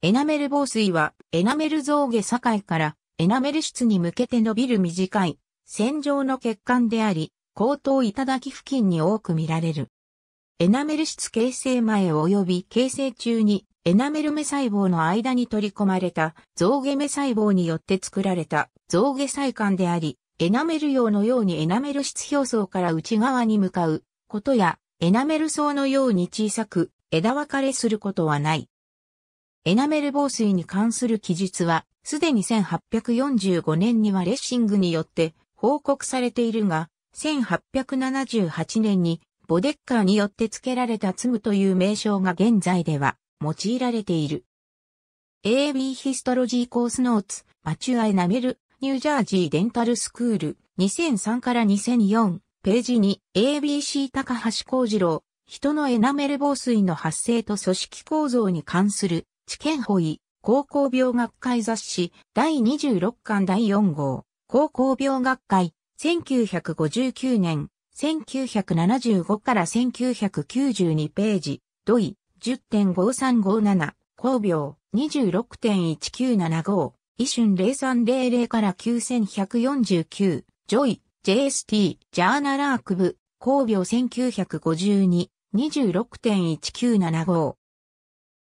エナメル防水は、エナメル増下境から、エナメル質に向けて伸びる短い、線状の血管であり、後頭頂付近に多く見られる。エナメル質形成前及び形成中に、エナメル目細胞の間に取り込まれた、増下目細胞によって作られた、増下細管であり、エナメル用のようにエナメル質表層から内側に向かうことや、エナメル層のように小さく枝分かれすることはない。エナメル防水に関する記述は、すでに1845年にはレッシングによって報告されているが、1878年にボデッカーによって付けられたツムという名称が現在では用いられている。AB ヒストロジーコースノーツ、マチュアエナメル、ニュージャージーデンタルスクール、2003から2004、ページに ABC 高橋幸次郎、人のエナメル防水の発生と組織構造に関する知見保医、高校病学会雑誌、第26巻第4号、高校病学会、1959年、1975から1992ページ、土井、10.5357、高病、26.1975、異春0300から9149、ジョイ、JST、ジャーナラーク部、高病1952、26.1975、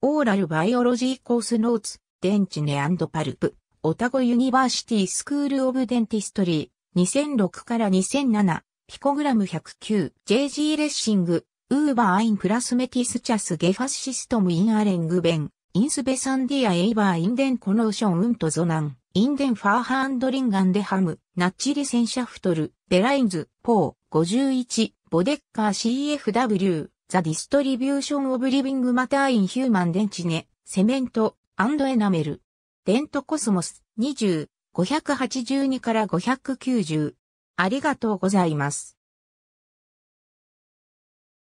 オーラルバイオロジーコースノーツ、デンチネパルプ、オタゴユニバーシティスクールオブデンティストリー、2006から2007、ピコグラム109、JG レッシング、ウーバーアインプラスメティスチャスゲファシストムインアレングベン、インスベサンディアエイバーインデンコノーションウントゾナン、インデンファーハンドリンガンデハム、ナッチリセンシャフトル、ベラインズ、ポー、51、ボデッカー CFW、ザ・ディストリビューション・オブ・リビング・マター・イン・ヒューマン・デンチネ、セメント、アンド・エナメル。デント・コスモス、20、582から590。ありがとうございます。